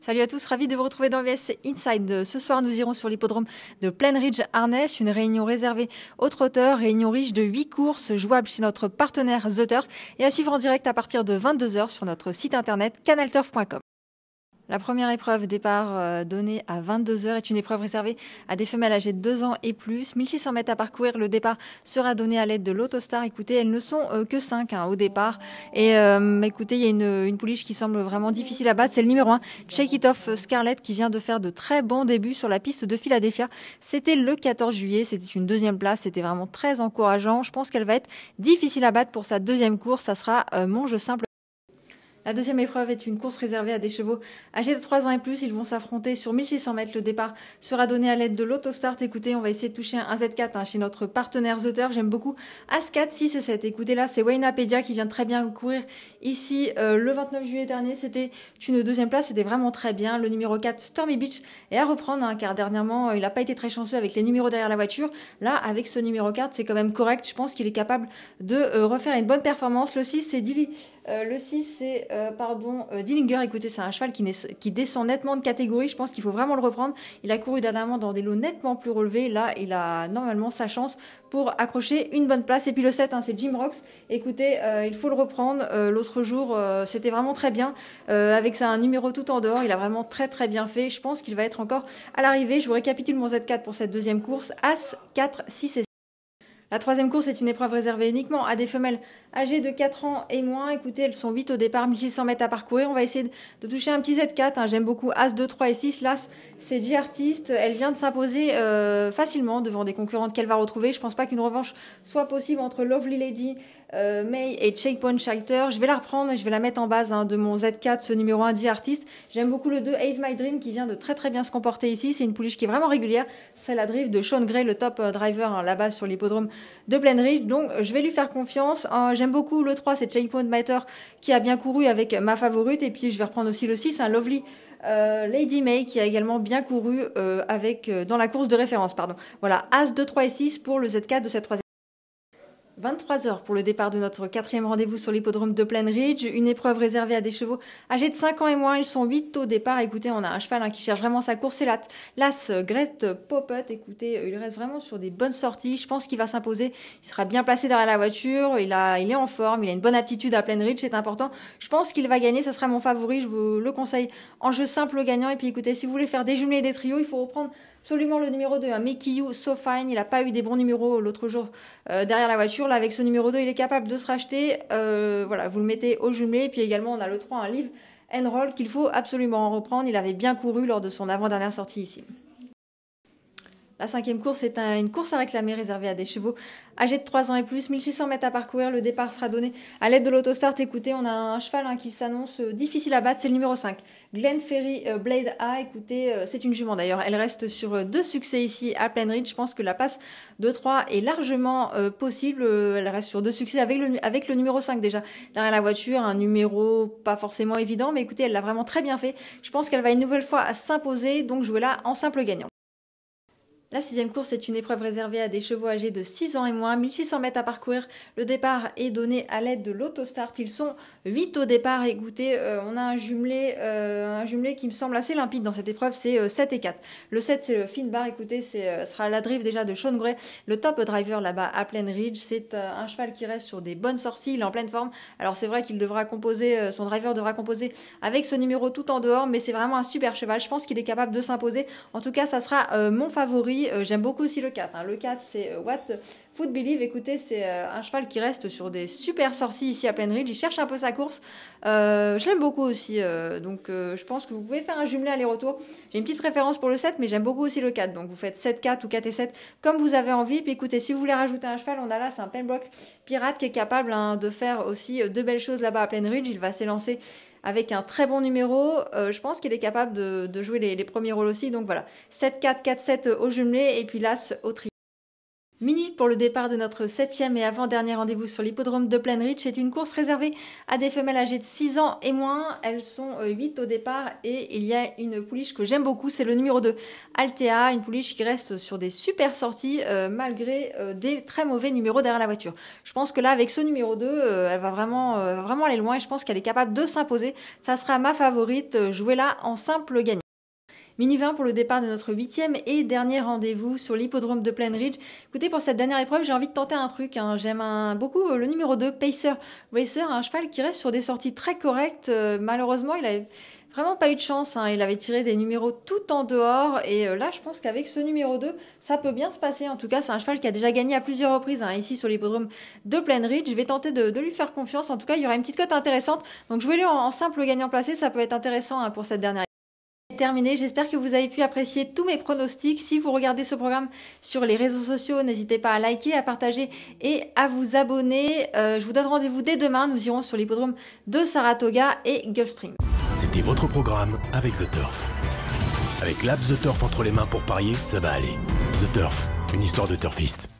Salut à tous, ravi de vous retrouver dans VS Inside. Ce soir, nous irons sur l'hippodrome de Plain Ridge Harness, une réunion réservée aux trotteurs, réunion riche de 8 courses jouables chez notre partenaire The Turf et à suivre en direct à partir de 22h sur notre site internet canalturf.com. La première épreuve départ euh, donnée à 22h est une épreuve réservée à des femelles âgées de 2 ans et plus. 1600 mètres à parcourir. Le départ sera donné à l'aide de l'Autostar. Écoutez, elles ne sont euh, que 5 hein, au départ. Et euh, écoutez, il y a une, pouliche qui semble vraiment difficile à battre. C'est le numéro 1, Check It Off Scarlett, qui vient de faire de très bons débuts sur la piste de Philadelphia. C'était le 14 juillet. C'était une deuxième place. C'était vraiment très encourageant. Je pense qu'elle va être difficile à battre pour sa deuxième course. Ça sera mon jeu Simple. La deuxième épreuve est une course réservée à des chevaux âgés de 3 ans et plus. Ils vont s'affronter sur 1600 mètres. Le départ sera donné à l'aide de l'autostart. Écoutez, on va essayer de toucher un Z4 hein, chez notre partenaire The J'aime beaucoup As4, 6 et 7. Écoutez, là, c'est Wayna Pedia qui vient très bien courir ici euh, le 29 juillet dernier. C'était une deuxième place. C'était vraiment très bien. Le numéro 4, Stormy Beach, est à reprendre hein, car dernièrement, euh, il n'a pas été très chanceux avec les numéros derrière la voiture. Là, avec ce numéro 4, c'est quand même correct. Je pense qu'il est capable de euh, refaire une bonne performance. Le 6, c'est Dilly. le 6, c'est euh, pardon, euh, Dillinger, écoutez, c'est un cheval qui, descend nettement de catégorie. Je pense qu'il faut vraiment le reprendre. Il a couru dernièrement dans des lots nettement plus relevés. Là, il a normalement sa chance pour accrocher une bonne place. Et puis le 7, hein, c'est Jim Rocks. Écoutez, euh, il faut le reprendre. L'autre jour, c'était vraiment très bien. avec un numéro tout en dehors, il a vraiment très très bien fait. Je pense qu'il va être encore à l'arrivée. Je vous récapitule mon Z4 pour cette deuxième course. As, 4, 6 et la troisième course est une épreuve réservée uniquement à des femelles âgées de 4 ans et moins. Écoutez, elles sont vite au départ, 1600 mètres à parcourir. On va essayer de toucher un petit Z4. Hein. J'aime beaucoup As 2, 3 et 6. L'As, c'est g Artist. Elle vient de s'imposer euh, facilement devant des concurrentes qu'elle va retrouver. Je ne pense pas qu'une revanche soit possible entre Lovely Lady, euh, May et Checkpoint Charter. Je vais la reprendre et je vais la mettre en base hein, de mon Z4, ce numéro 1 J Artist. J'aime beaucoup le 2 Ace My Dream qui vient de très très bien se comporter ici. C'est une pouliche qui est vraiment régulière. C'est la drive de Sean Gray, le top euh, driver la hein, là-bas sur l'hippodrome de ridge Donc je vais lui faire confiance. Euh, j'aime beaucoup le 3, c'est Checkpoint Matter qui a bien couru avec ma favorite. Et puis je vais reprendre aussi le 6, un Lovely. Euh, Lady May qui a également bien couru euh, avec dans la course de référence pardon. Voilà, As 2 3 et 6 pour le Z4 de cette troisième 23 heures pour le départ de notre quatrième rendez-vous sur l'hippodrome de Plain Ridge, une épreuve réservée à des chevaux âgés de 5 ans et moins. Ils sont 8 au départ. Écoutez, on a un cheval hein, qui cherche vraiment sa course. C'est l'As Gret Poppet. Écoutez, euh, il reste vraiment sur des bonnes sorties. Je pense qu'il va s'imposer. Il sera bien placé derrière la voiture. Il, a, il est en forme. Il a une bonne aptitude à Plain Ridge. C'est important. Je pense qu'il va gagner. Ce sera mon favori. Je vous le conseille en jeu simple gagnant. Et puis écoutez, si vous voulez faire des jumelés des trios, il faut reprendre absolument le numéro 2. Un Mekiyu, so fine. Il n'a pas eu des bons numéros l'autre jour euh, derrière la voiture. Là, avec ce numéro 2, il est capable de se racheter. Euh, voilà, vous le mettez au jumelé. puis également, on a le 3, un livre Enroll qu'il faut absolument en reprendre. Il avait bien couru lors de son avant-dernière sortie ici. La cinquième course est une course à réclamer réservée à des chevaux âgés de 3 ans et plus. 1600 mètres à parcourir. Le départ sera donné à l'aide de l'autostart. Écoutez, on a un cheval hein, qui s'annonce euh, difficile à battre. C'est le numéro 5. Glen Ferry euh, Blade A. Écoutez, euh, c'est une jument d'ailleurs. Elle reste sur deux succès ici à Plain Ridge. Je pense que la passe de 3 est largement possible. elle reste sur deux succès avec le, avec le numéro 5 déjà. Derrière la voiture, un numéro pas forcément évident. Mais écoutez, elle l'a vraiment très bien fait. Je pense qu'elle va une nouvelle fois s'imposer. Donc jouez là en simple gagnant. La sixième course est une épreuve réservée à des chevaux âgés de 6 ans et moins, 1600 mètres à parcourir. Le départ est donné à l'aide de l'autostart. Ils sont 8 au départ. Écoutez, euh, on a un jumelé, euh, un qui me semble assez limpide dans cette épreuve, c'est 7 euh, et 4. Le 7, c'est le bar, Écoutez, ce sera la drive déjà de Sean Gray, le top driver là-bas à Plain Ridge. C'est un cheval qui reste sur des bonnes sorties, il est en pleine forme. Alors c'est vrai qu'il devra composer, son driver devra composer avec ce numéro tout en dehors, mais c'est vraiment un super cheval. Je pense qu'il est capable de s'imposer. En tout cas, ça sera mon favori. Euh, j'aime beaucoup aussi le 4. Hein. Le 4, c'est euh, What Food Believe. Écoutez, c'est euh, un cheval qui reste sur des super sorties ici à Plain Ridge. Il cherche un peu sa course. je l'aime beaucoup aussi. donc, je pense que vous pouvez faire un jumelé aller-retour. J'ai une petite préférence pour le 7, mais j'aime beaucoup aussi le 4. Donc, vous faites 7-4 ou 4 et 7 comme vous avez envie. Puis écoutez, si vous voulez rajouter un cheval, on a là, c'est un Pembroke pirate qui est capable hein, de faire aussi de belles choses là-bas à Plain Ridge. Il va s'élancer avec un très bon numéro. Euh, je pense qu'il est capable de, jouer les, les, premiers rôles aussi. Donc voilà, 7-4, 4-7 au jumelé et puis l'As au tri. Minuit pour le départ de notre septième et avant-dernier rendez-vous sur l'hippodrome de plain Ridge est une course réservée à des femelles âgées de 6 ans et moins. Elles sont 8 euh, au départ et il y a une pouliche que j'aime beaucoup, c'est le numéro 2, Altea, une pouliche qui reste sur des super sorties euh, malgré euh, des très mauvais numéros derrière la voiture. Je pense que là, avec ce numéro 2, elle va vraiment, vraiment aller loin et je pense qu'elle est capable de s'imposer. Ça sera ma favorite, jouez-la en simple gagnant. Mini 20 pour le départ de notre huitième et dernier rendez-vous sur l'hippodrome de Plain Ridge. Écoutez, pour cette dernière épreuve, j'ai envie de tenter un truc. Hein. J'aime beaucoup euh, le numéro 2, Pacer Racer, un cheval qui reste sur des sorties très correctes. Euh, malheureusement, il avait vraiment pas eu de chance. Hein. Il avait tiré des numéros tout en dehors. Et euh, là, je pense qu'avec ce numéro 2, ça peut bien se passer. En tout cas, c'est un cheval qui a déjà gagné à plusieurs reprises hein, ici sur l'hippodrome de Plain Ridge. Je vais tenter de, lui faire confiance. En tout cas, il y aura une petite cote intéressante. Donc, je le en, en, simple gagnant placé. Ça peut être intéressant pour cette dernière terminé. J'espère que vous avez pu apprécier tous mes pronostics. Si vous regardez ce programme sur les réseaux sociaux, n'hésitez pas à liker, à partager et à vous abonner. Euh, je vous donne rendez-vous dès demain. Nous irons sur l'hippodrome de Saratoga et Gulfstream. C'était votre programme avec The Turf. Avec l'app The Turf entre les mains pour parier, ça va aller. The Turf, une histoire de turfiste.